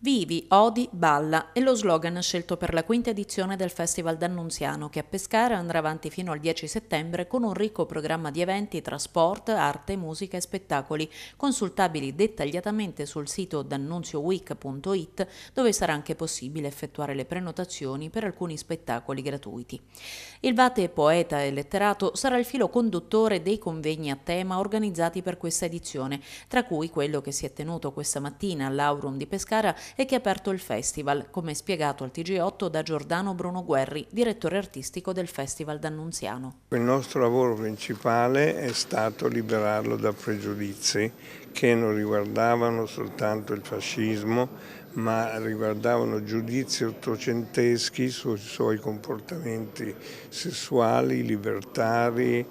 Vivi, odi, balla è lo slogan scelto per la quinta edizione del Festival d'Annunziano che a Pescara andrà avanti fino al 10 settembre con un ricco programma di eventi tra sport, arte, musica e spettacoli, consultabili dettagliatamente sul sito d'annunzioweek.it dove sarà anche possibile effettuare le prenotazioni per alcuni spettacoli gratuiti. Il Vate poeta e letterato sarà il filo conduttore dei convegni a tema organizzati per questa edizione, tra cui quello che si è tenuto questa mattina all'Aurum di Pescara e che ha aperto il festival, come spiegato al TG8 da Giordano Bruno Guerri, direttore artistico del Festival d'Annunziano. Il nostro lavoro principale è stato liberarlo da pregiudizi che non riguardavano soltanto il fascismo, ma riguardavano giudizi ottocenteschi sui suoi comportamenti sessuali, libertari,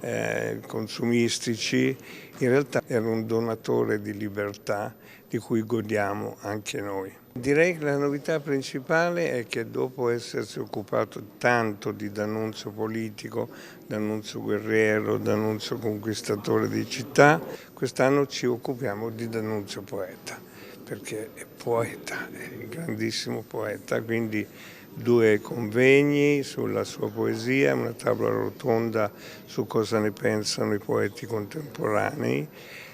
eh, consumistici, in realtà era un donatore di libertà di cui godiamo anche noi. Direi che la novità principale è che dopo essersi occupato tanto di D'Annunzio politico, D'Annunzio guerriero, D'Annunzio conquistatore di città, quest'anno ci occupiamo di D'Annunzio poeta, perché è poeta, è un grandissimo poeta, quindi due convegni sulla sua poesia, una tavola rotonda su cosa ne pensano i poeti contemporanei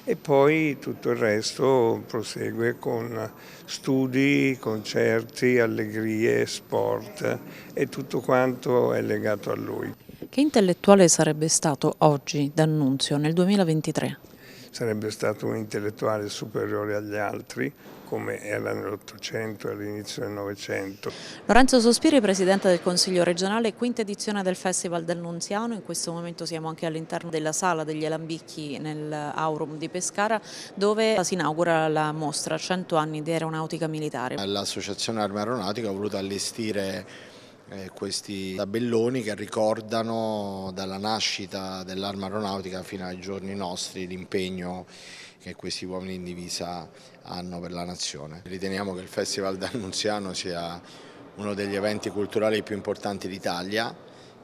e poi tutto il resto prosegue con studi, concerti, allegrie, sport e tutto quanto è legato a lui. Che intellettuale sarebbe stato oggi D'Annunzio nel 2023? sarebbe stato un intellettuale superiore agli altri, come era nell'Ottocento e all'inizio del Novecento. Lorenzo Sospiri, Presidente del Consiglio regionale, quinta edizione del Festival del Nunziano, in questo momento siamo anche all'interno della sala degli Alambicchi nel Aurum di Pescara, dove si inaugura la mostra 100 anni di aeronautica militare. L'Associazione Arma Aeronautica ha voluto allestire eh, questi tabelloni che ricordano dalla nascita dell'arma aeronautica fino ai giorni nostri l'impegno che questi uomini in divisa hanno per la nazione. Riteniamo che il Festival d'Annunziano sia uno degli eventi culturali più importanti d'Italia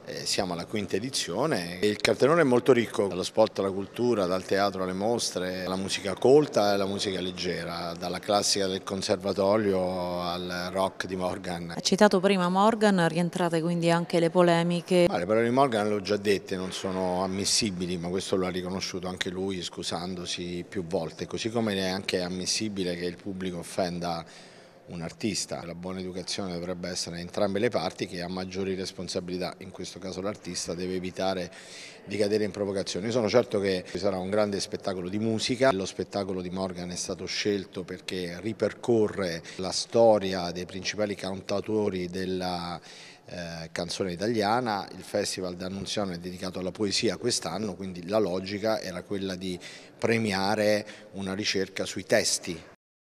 eh, siamo alla quinta edizione il cartellone è molto ricco, dallo sport alla cultura, dal teatro alle mostre, alla musica colta e alla musica leggera, dalla classica del conservatorio al rock di Morgan. Ha citato prima Morgan, rientrate quindi anche le polemiche. Ma ah, le parole di Morgan le ho già dette, non sono ammissibili, ma questo lo ha riconosciuto anche lui scusandosi più volte, così come è anche ammissibile che il pubblico offenda un artista. La buona educazione dovrebbe essere in entrambe le parti che ha maggiori responsabilità, in questo caso l'artista deve evitare di cadere in provocazione. Io sono certo che ci sarà un grande spettacolo di musica, lo spettacolo di Morgan è stato scelto perché ripercorre la storia dei principali cantatori della eh, canzone italiana, il Festival d'Annunziano è dedicato alla poesia quest'anno, quindi la logica era quella di premiare una ricerca sui testi